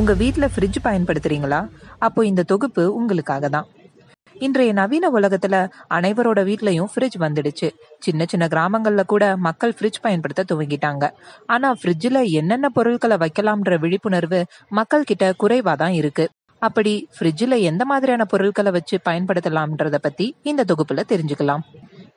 உங்கள் வீட்டில் ஃப்ரிட்ஜ் பயன்படுத்துகிறீங்களா அப்போ இந்த தொகுப்பு உங்களுக்காக தான் இன்றைய நவீன உலகத்துல அனைவரோட வீட்லயும் ஃப்ரிட்ஜ் வந்துடுச்சு சின்ன சின்ன கிராமங்கள்ல கூட மக்கள் ஃப்ரிட்ஜ் பயன்படுத்த துவங்கிட்டாங்க ஆனா ஃப்ரிட்ஜில் என்னென்ன பொருட்களை வைக்கலாம்ன்ற விழிப்புணர்வு மக்கள் கிட்ட குறைவா தான் இருக்கு அப்படி ஃப்ரிட்ஜ்ல எந்த மாதிரியான பொருட்களை வச்சு பயன்படுத்தலாம்ன்றத பத்தி இந்த தொகுப்புல தெரிஞ்சுக்கலாம்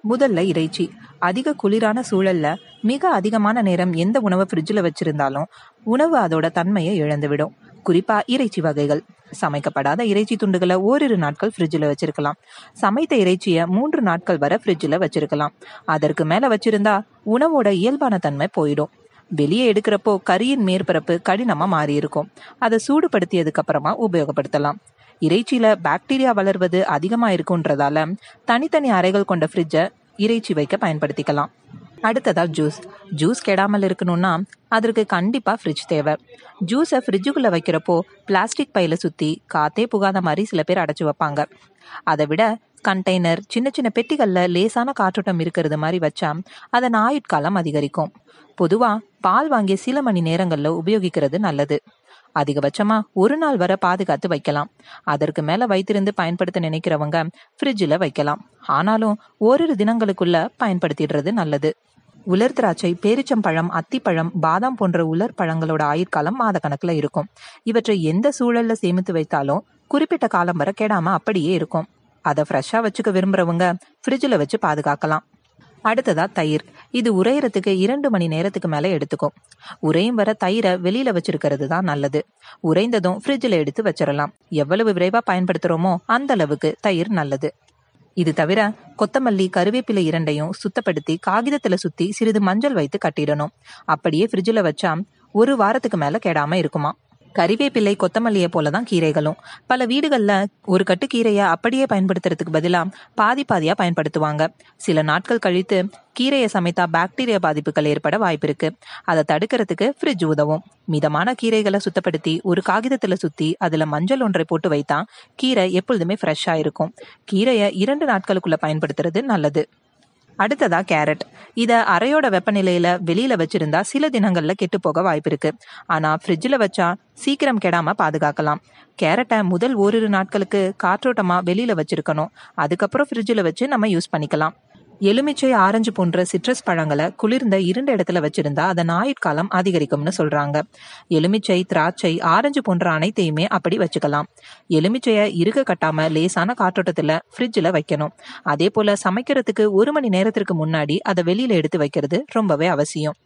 முதல்ல இறைச்சி அதிக குளிரான சூழல்ல மிக அதிகமான நேரம் எந்த உணவை ஃப்ரிட்ஜில் வச்சிருந்தாலும் உணவு அதோட தன்மையை இழந்துவிடும் குறிப்பா இறைச்சி வகைகள் சமைக்கப்படாத இறைச்சி துண்டுகளை ஓரிரு நாட்கள் ஃப்ரிட்ஜில் வச்சிருக்கலாம் சமைத்த இறைச்சியை மூன்று நாட்கள் வர ஃப்ரிட்ஜில் வச்சிருக்கலாம் அதற்கு மேலே வச்சிருந்தா உணவோட இயல்பான தன்மை போயிடும் வெளியே எடுக்கிறப்போ கரியின் மேற்பரப்பு கடினமாக மாறி இருக்கும் அதை சூடுபடுத்தியதுக்கு அப்புறமா உபயோகப்படுத்தலாம் இறைச்சியில பாக்டீரியா வளர்வது அதிகமாக இருக்குன்றதால தனித்தனி அறைகள் கொண்ட ஃப்ரிட்ஜை இறைச்சி வைக்க பயன்படுத்திக்கலாம் அடுத்ததா ஜூஸ் ஜூஸ் கெடாமல் இருக்கணும்னா அதற்கு கண்டிப்பாக ஃப்ரிட்ஜ் தேவை ஜூஸை ஃப்ரிட்ஜுக்குள்ளே வைக்கிறப்போ பிளாஸ்டிக் பையில சுற்றி காத்தே புகாத மாதிரி சில பேர் அடைச்சி வைப்பாங்க அதை விட கண்டெய்னர் சின்ன சின்ன பெட்டிகளில் லேசான காற்றோட்டம் இருக்கிறது மாதிரி வச்சா அதன் ஆயுட்காலம் அதிகரிக்கும் பொதுவாக பால் வாங்கிய சில மணி நேரங்களில் உபயோகிக்கிறது நல்லது அதிகபட்சமா ஒரு நாள் வரை பாதுகாத்து வைக்கலாம் அதற்கு மேல வைத்திருந்து பயன்படுத்த நினைக்கிறவங்க ஃப்ரிட்ஜில் வைக்கலாம் ஆனாலும் ஓரிரு தினங்களுக்குள்ள பயன்படுத்திடுறது நல்லது உலர் திராட்சை பேரிச்சம்பழம் அத்திப்பழம் பாதாம் போன்ற உலர் பழங்களோட ஆயுட்காலம் மாத கணக்குல இருக்கும் இவற்றை எந்த சூழல்ல சேமித்து வைத்தாலும் குறிப்பிட்ட காலம் வர கெடாம அப்படியே இருக்கும் அதை ஃப்ரெஷ்ஷா வச்சுக்க விரும்புறவங்க ஃப்ரிட்ஜில் வச்சு பாதுகாக்கலாம் அடுத்ததா தயிர் இது உரையறதுக்கு இரண்டு மணி நேரத்துக்கு மேலே எடுத்துக்கும் உரையும் வர தயிரை வெளியில வச்சிருக்கிறது தான் நல்லது உறைந்ததும் ஃப்ரிட்ஜில் எடுத்து வச்சிடலாம் எவ்வளவு விரைவா பயன்படுத்துறோமோ அந்த அளவுக்கு தயிர் நல்லது இது தவிர கொத்தமல்லி கருவேப்பிலை இரண்டையும் சுத்தப்படுத்தி காகிதத்துல சுத்தி சிறிது மஞ்சள் வைத்து கட்டிடணும் அப்படியே ஃப்ரிட்ஜில் வச்சா ஒரு வாரத்துக்கு மேல கெடாம இருக்குமா கறிவேப்பிள்ளை கொத்தமல்லியை போலதான் தான் கீரைகளும் பல வீடுகளில் ஒரு கட்டு கீரைய அப்படியே பயன்படுத்துறதுக்கு பதிலாக பாதி பாதியாக பயன்படுத்துவாங்க சில நாட்கள் கழித்து கீரையை சமைத்தா பாக்டீரியா பாதிப்புகள் ஏற்பட வாய்ப்பு இருக்கு அதை தடுக்கிறதுக்கு ஃப்ரிட்ஜ் உதவும் மிதமான கீரைகளை சுத்தப்படுத்தி ஒரு காகிதத்தில் சுற்றி அதில் மஞ்சள் ஒன்றை போட்டு வைத்தா கீரை எப்பொழுதுமே ஃப்ரெஷ்ஷாக இருக்கும் கீரையை இரண்டு நாட்களுக்குள்ள பயன்படுத்துறது நல்லது அடுத்ததா கேரட் இதை அறையோட வெப்பநிலையில வெளியில வச்சிருந்தா சில தினங்கள்ல கெட்டு போக வாய்ப்பு இருக்கு ஆனா ஃப்ரிட்ஜில் வச்சா சீக்கிரம் கெடாம பாதுகாக்கலாம் கேரட்டை முதல் ஓரிரு நாட்களுக்கு காற்றோட்டமா வெளியில வச்சிருக்கணும் அதுக்கப்புறம் ஃப்ரிட்ஜில் வச்சு நம்ம யூஸ் பண்ணிக்கலாம் எலுமிச்சை ஆரஞ்சு போன்ற சிட்ரஸ் பழங்களை குளிர்ந்த இருண்ட இடத்துல வச்சிருந்தா அதன் ஆயுட்காலம் அதிகரிக்கும்னு சொல்றாங்க எலுமிச்சை திராட்சை ஆரஞ்சு போன்ற அனைத்தையுமே அப்படி வச்சுக்கலாம் எலுமிச்சையை இருக கட்டாம லேசான காற்றோட்டத்துல ஃப்ரிட்ஜில் வைக்கணும் அதே போல சமைக்கிறதுக்கு ஒரு மணி நேரத்திற்கு முன்னாடி அதை வெளியில எடுத்து வைக்கிறது ரொம்பவே அவசியம்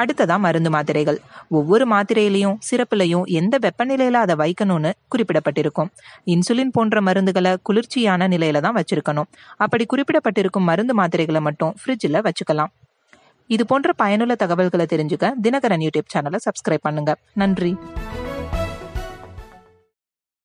அடுத்ததா மருந்து மாத்திரைகள் ஒவ்வொரு மாத்திரையிலையும் சிறப்புலையும் எந்த வெப்பநிலையில அதை வைக்கணும்னு குறிப்பிடப்பட்டிருக்கும் இன்சுலின் போன்ற மருந்துகளை குளிர்ச்சியான நிலையில தான் வச்சிருக்கணும் அப்படி குறிப்பிடப்பட்டிருக்கும் மருந்து மாத்திரைகளை மட்டும் ஃப்ரிட்ஜில் வச்சுக்கலாம் இது போன்ற பயனுள்ள தகவல்களை தெரிஞ்சுக்க தினகரன் யூடியூப் சேனலை சப்ஸ்கிரைப் பண்ணுங்க நன்றி